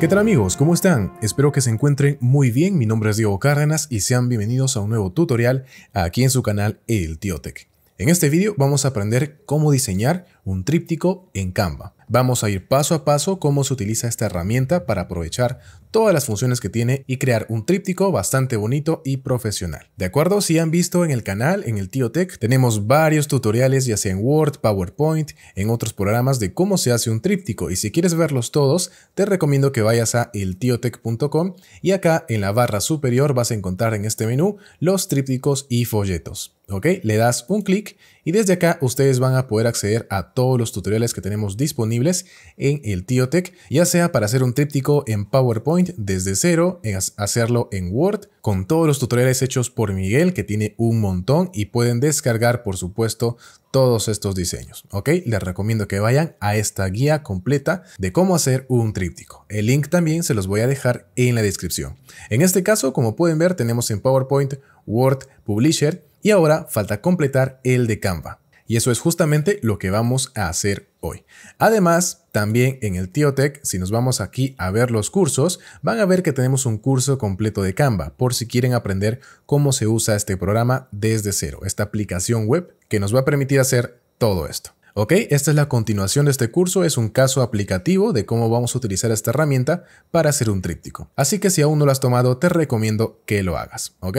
¿Qué tal amigos? ¿Cómo están? Espero que se encuentren muy bien. Mi nombre es Diego Cárdenas y sean bienvenidos a un nuevo tutorial aquí en su canal El Tiotec. En este vídeo vamos a aprender cómo diseñar un tríptico en Canva. Vamos a ir paso a paso cómo se utiliza esta herramienta para aprovechar todas las funciones que tiene y crear un tríptico bastante bonito y profesional. ¿De acuerdo? Si han visto en el canal, en el Tío tenemos varios tutoriales ya sea en Word, PowerPoint, en otros programas de cómo se hace un tríptico y si quieres verlos todos, te recomiendo que vayas a eltiotech.com y acá en la barra superior vas a encontrar en este menú los trípticos y folletos. ¿Ok? Le das un clic y desde acá ustedes van a poder acceder a todos los tutoriales que tenemos disponibles en el Tiotech, ya sea para hacer un tríptico en PowerPoint desde cero, hacerlo en Word, con todos los tutoriales hechos por Miguel, que tiene un montón y pueden descargar, por supuesto, todos estos diseños, ¿ok? Les recomiendo que vayan a esta guía completa de cómo hacer un tríptico. El link también se los voy a dejar en la descripción. En este caso, como pueden ver, tenemos en PowerPoint, Word, Publisher y ahora falta completar el de Canva. Y eso es justamente lo que vamos a hacer hoy. Además, también en el Tiotech, si nos vamos aquí a ver los cursos, van a ver que tenemos un curso completo de Canva por si quieren aprender cómo se usa este programa desde cero, esta aplicación web que nos va a permitir hacer todo esto. Ok, esta es la continuación de este curso, es un caso aplicativo de cómo vamos a utilizar esta herramienta para hacer un tríptico. Así que si aún no lo has tomado, te recomiendo que lo hagas. Ok,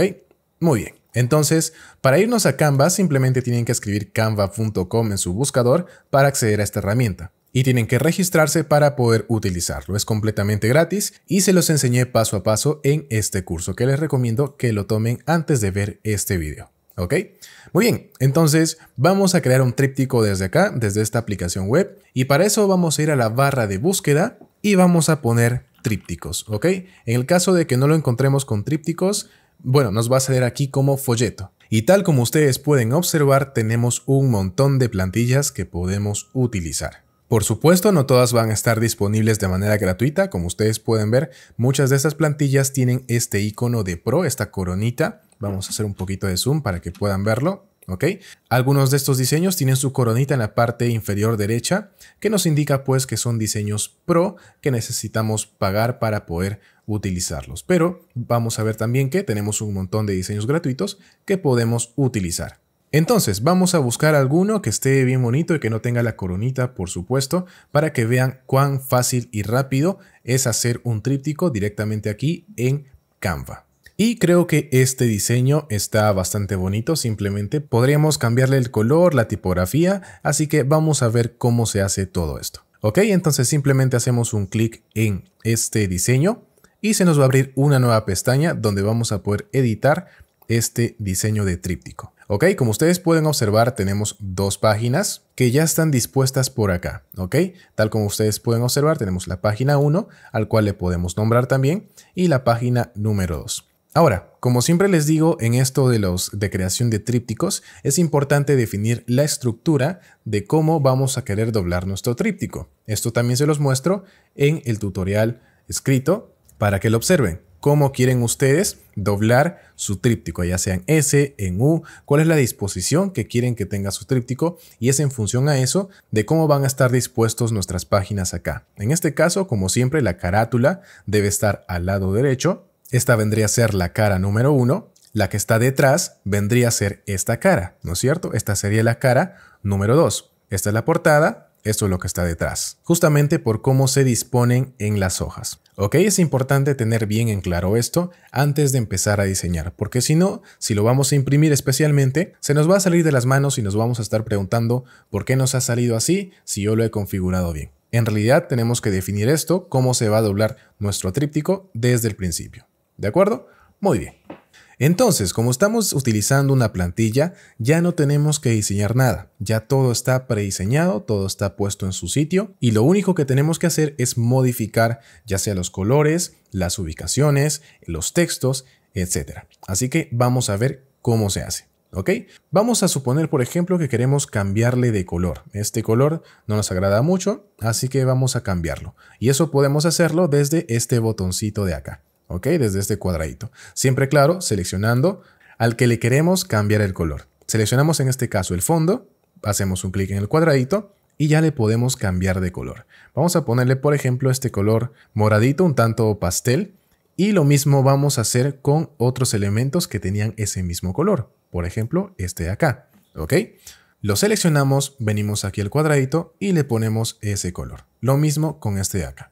muy bien. Entonces, para irnos a Canva simplemente tienen que escribir canva.com en su buscador para acceder a esta herramienta. Y tienen que registrarse para poder utilizarlo. Es completamente gratis y se los enseñé paso a paso en este curso que les recomiendo que lo tomen antes de ver este video. ¿Ok? Muy bien, entonces vamos a crear un tríptico desde acá, desde esta aplicación web. Y para eso vamos a ir a la barra de búsqueda y vamos a poner trípticos, ¿ok? En el caso de que no lo encontremos con trípticos, bueno, nos va a ceder aquí como folleto. Y tal como ustedes pueden observar, tenemos un montón de plantillas que podemos utilizar. Por supuesto, no todas van a estar disponibles de manera gratuita, como ustedes pueden ver, muchas de estas plantillas tienen este icono de Pro, esta coronita. Vamos a hacer un poquito de zoom para que puedan verlo. ¿ok? Algunos de estos diseños tienen su coronita en la parte inferior derecha, que nos indica pues que son diseños pro que necesitamos pagar para poder utilizarlos. Pero vamos a ver también que tenemos un montón de diseños gratuitos que podemos utilizar. Entonces vamos a buscar alguno que esté bien bonito y que no tenga la coronita, por supuesto, para que vean cuán fácil y rápido es hacer un tríptico directamente aquí en Canva. Y creo que este diseño está bastante bonito, simplemente podríamos cambiarle el color, la tipografía, así que vamos a ver cómo se hace todo esto. Ok, entonces simplemente hacemos un clic en este diseño y se nos va a abrir una nueva pestaña donde vamos a poder editar este diseño de tríptico. Ok, como ustedes pueden observar tenemos dos páginas que ya están dispuestas por acá, ok. Tal como ustedes pueden observar tenemos la página 1 al cual le podemos nombrar también y la página número 2. Ahora, como siempre les digo en esto de los de creación de trípticos, es importante definir la estructura de cómo vamos a querer doblar nuestro tríptico. Esto también se los muestro en el tutorial escrito para que lo observen. ¿Cómo quieren ustedes doblar su tríptico? Ya sea en S, en U, cuál es la disposición que quieren que tenga su tríptico y es en función a eso de cómo van a estar dispuestos nuestras páginas acá. En este caso, como siempre, la carátula debe estar al lado derecho. Esta vendría a ser la cara número uno la que está detrás vendría a ser esta cara, ¿no es cierto? Esta sería la cara número 2. Esta es la portada, esto es lo que está detrás, justamente por cómo se disponen en las hojas. ¿Ok? Es importante tener bien en claro esto antes de empezar a diseñar, porque si no, si lo vamos a imprimir especialmente, se nos va a salir de las manos y nos vamos a estar preguntando por qué nos ha salido así si yo lo he configurado bien. En realidad tenemos que definir esto, cómo se va a doblar nuestro tríptico desde el principio. ¿De acuerdo? Muy bien. Entonces, como estamos utilizando una plantilla, ya no tenemos que diseñar nada. Ya todo está prediseñado, todo está puesto en su sitio y lo único que tenemos que hacer es modificar ya sea los colores, las ubicaciones, los textos, etc. Así que vamos a ver cómo se hace. ¿Ok? Vamos a suponer, por ejemplo, que queremos cambiarle de color. Este color no nos agrada mucho, así que vamos a cambiarlo. Y eso podemos hacerlo desde este botoncito de acá. ¿ok? Desde este cuadradito. Siempre claro, seleccionando al que le queremos cambiar el color. Seleccionamos en este caso el fondo, hacemos un clic en el cuadradito y ya le podemos cambiar de color. Vamos a ponerle, por ejemplo, este color moradito, un tanto pastel. Y lo mismo vamos a hacer con otros elementos que tenían ese mismo color. Por ejemplo, este de acá, ¿ok? Lo seleccionamos, venimos aquí al cuadradito y le ponemos ese color. Lo mismo con este de acá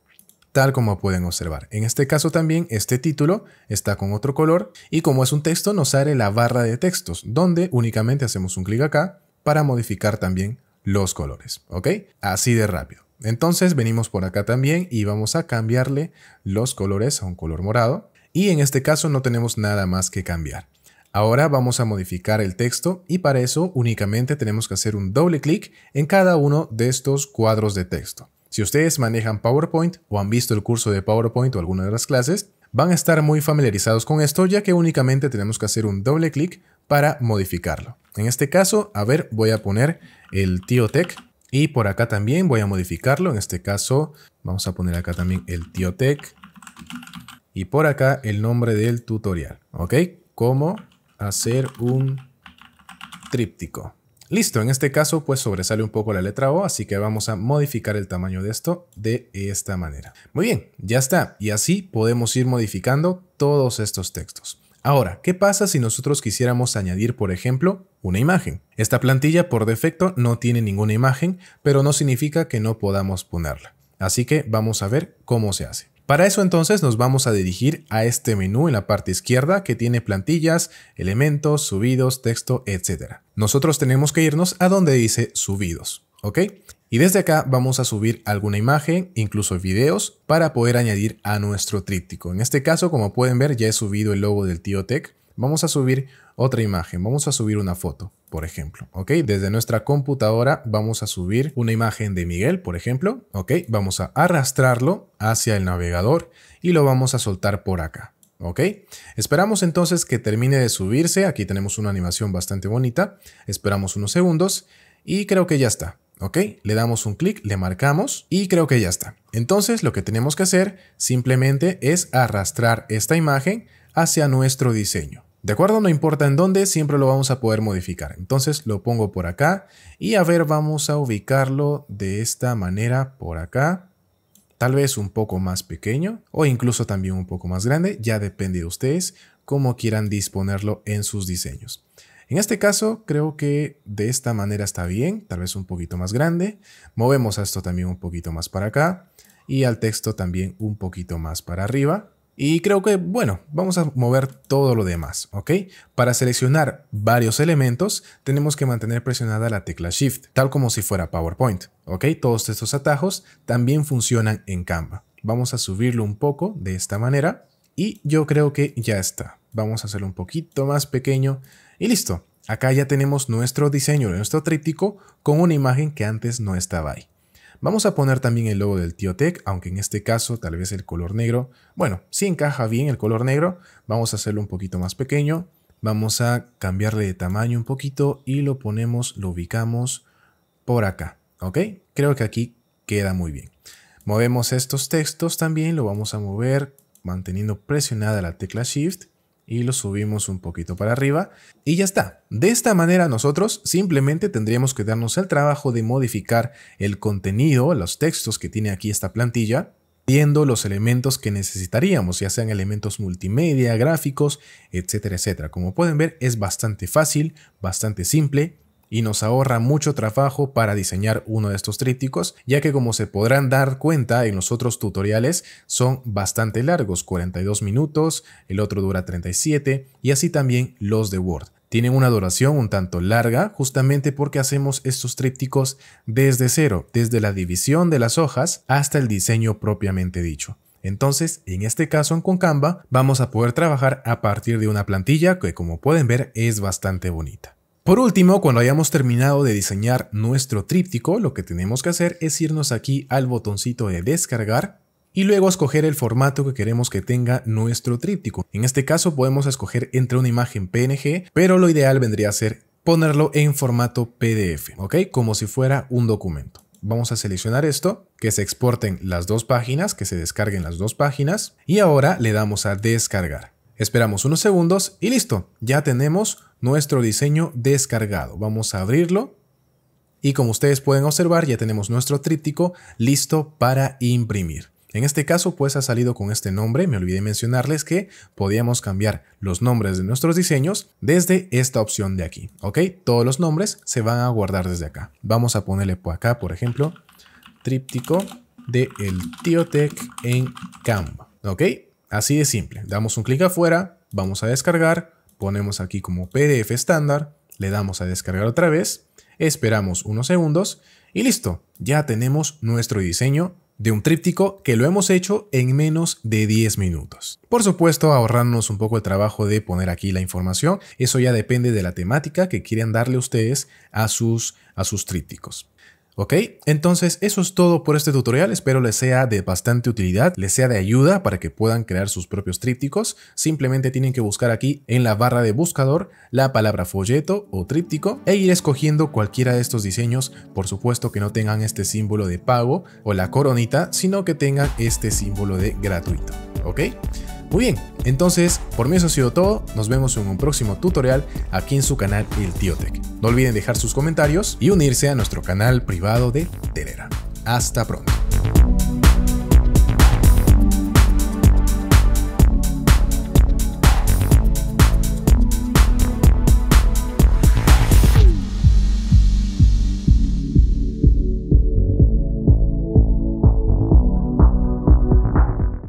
tal como pueden observar. En este caso también este título está con otro color y como es un texto nos sale la barra de textos donde únicamente hacemos un clic acá para modificar también los colores, ¿ok? Así de rápido. Entonces venimos por acá también y vamos a cambiarle los colores a un color morado y en este caso no tenemos nada más que cambiar. Ahora vamos a modificar el texto y para eso únicamente tenemos que hacer un doble clic en cada uno de estos cuadros de texto. Si ustedes manejan PowerPoint o han visto el curso de PowerPoint o alguna de las clases, van a estar muy familiarizados con esto ya que únicamente tenemos que hacer un doble clic para modificarlo. En este caso, a ver, voy a poner el tío y por acá también voy a modificarlo. En este caso, vamos a poner acá también el tío y por acá el nombre del tutorial, ¿ok? Cómo hacer un tríptico. Listo, en este caso pues sobresale un poco la letra O, así que vamos a modificar el tamaño de esto de esta manera. Muy bien, ya está. Y así podemos ir modificando todos estos textos. Ahora, ¿qué pasa si nosotros quisiéramos añadir, por ejemplo, una imagen? Esta plantilla por defecto no tiene ninguna imagen, pero no significa que no podamos ponerla. Así que vamos a ver cómo se hace. Para eso entonces nos vamos a dirigir a este menú en la parte izquierda que tiene plantillas, elementos, subidos, texto, etc. Nosotros tenemos que irnos a donde dice subidos, ¿ok? Y desde acá vamos a subir alguna imagen, incluso videos, para poder añadir a nuestro tríptico. En este caso, como pueden ver, ya he subido el logo del tío Tech Vamos a subir otra imagen, vamos a subir una foto, por ejemplo, ¿ok? Desde nuestra computadora vamos a subir una imagen de Miguel, por ejemplo, ¿ok? Vamos a arrastrarlo hacia el navegador y lo vamos a soltar por acá, ¿ok? Esperamos entonces que termine de subirse, aquí tenemos una animación bastante bonita, esperamos unos segundos y creo que ya está, ¿ok? Le damos un clic, le marcamos y creo que ya está. Entonces lo que tenemos que hacer simplemente es arrastrar esta imagen hacia nuestro diseño. ¿De acuerdo? No importa en dónde, siempre lo vamos a poder modificar. Entonces lo pongo por acá y a ver, vamos a ubicarlo de esta manera por acá. Tal vez un poco más pequeño o incluso también un poco más grande, ya depende de ustedes cómo quieran disponerlo en sus diseños. En este caso creo que de esta manera está bien, tal vez un poquito más grande. Movemos a esto también un poquito más para acá y al texto también un poquito más para arriba. Y creo que, bueno, vamos a mover todo lo demás, ¿ok? Para seleccionar varios elementos, tenemos que mantener presionada la tecla Shift, tal como si fuera PowerPoint, ¿ok? Todos estos atajos también funcionan en Canva. Vamos a subirlo un poco de esta manera y yo creo que ya está. Vamos a hacerlo un poquito más pequeño y listo. Acá ya tenemos nuestro diseño, nuestro tríptico con una imagen que antes no estaba ahí. Vamos a poner también el logo del tío Tech, aunque en este caso tal vez el color negro, bueno, si encaja bien el color negro, vamos a hacerlo un poquito más pequeño, vamos a cambiarle de tamaño un poquito y lo ponemos, lo ubicamos por acá, ¿ok? Creo que aquí queda muy bien. Movemos estos textos también, lo vamos a mover manteniendo presionada la tecla Shift y lo subimos un poquito para arriba y ya está. De esta manera nosotros simplemente tendríamos que darnos el trabajo de modificar el contenido, los textos que tiene aquí esta plantilla, viendo los elementos que necesitaríamos, ya sean elementos multimedia, gráficos, etcétera, etcétera. Como pueden ver es bastante fácil, bastante simple y nos ahorra mucho trabajo para diseñar uno de estos trípticos, ya que como se podrán dar cuenta en los otros tutoriales son bastante largos, 42 minutos, el otro dura 37 y así también los de Word. Tienen una duración un tanto larga justamente porque hacemos estos trípticos desde cero, desde la división de las hojas hasta el diseño propiamente dicho. Entonces, en este caso en Concamba vamos a poder trabajar a partir de una plantilla que como pueden ver es bastante bonita. Por último, cuando hayamos terminado de diseñar nuestro tríptico, lo que tenemos que hacer es irnos aquí al botoncito de descargar y luego escoger el formato que queremos que tenga nuestro tríptico. En este caso podemos escoger entre una imagen PNG, pero lo ideal vendría a ser ponerlo en formato PDF, ¿ok? Como si fuera un documento. Vamos a seleccionar esto, que se exporten las dos páginas, que se descarguen las dos páginas y ahora le damos a descargar. Esperamos unos segundos y listo, ya tenemos nuestro diseño descargado. Vamos a abrirlo y como ustedes pueden observar ya tenemos nuestro tríptico listo para imprimir. En este caso pues ha salido con este nombre, me olvidé mencionarles que podíamos cambiar los nombres de nuestros diseños desde esta opción de aquí, ¿ok? Todos los nombres se van a guardar desde acá. Vamos a ponerle por acá, por ejemplo, tríptico de el en Canva, ¿ok? Así de simple, damos un clic afuera, vamos a descargar, ponemos aquí como PDF estándar, le damos a descargar otra vez, esperamos unos segundos y listo, ya tenemos nuestro diseño de un tríptico que lo hemos hecho en menos de 10 minutos. Por supuesto, ahorrarnos un poco el trabajo de poner aquí la información, eso ya depende de la temática que quieran darle ustedes a sus, a sus trípticos. ¿ok? Entonces eso es todo por este tutorial, espero les sea de bastante utilidad, les sea de ayuda para que puedan crear sus propios trípticos, simplemente tienen que buscar aquí en la barra de buscador la palabra folleto o tríptico e ir escogiendo cualquiera de estos diseños, por supuesto que no tengan este símbolo de pago o la coronita, sino que tengan este símbolo de gratuito, ¿ok? Muy bien, entonces por mí eso ha sido todo, nos vemos en un próximo tutorial aquí en su canal El Tío Tech. No olviden dejar sus comentarios y unirse a nuestro canal privado de telera. Hasta pronto.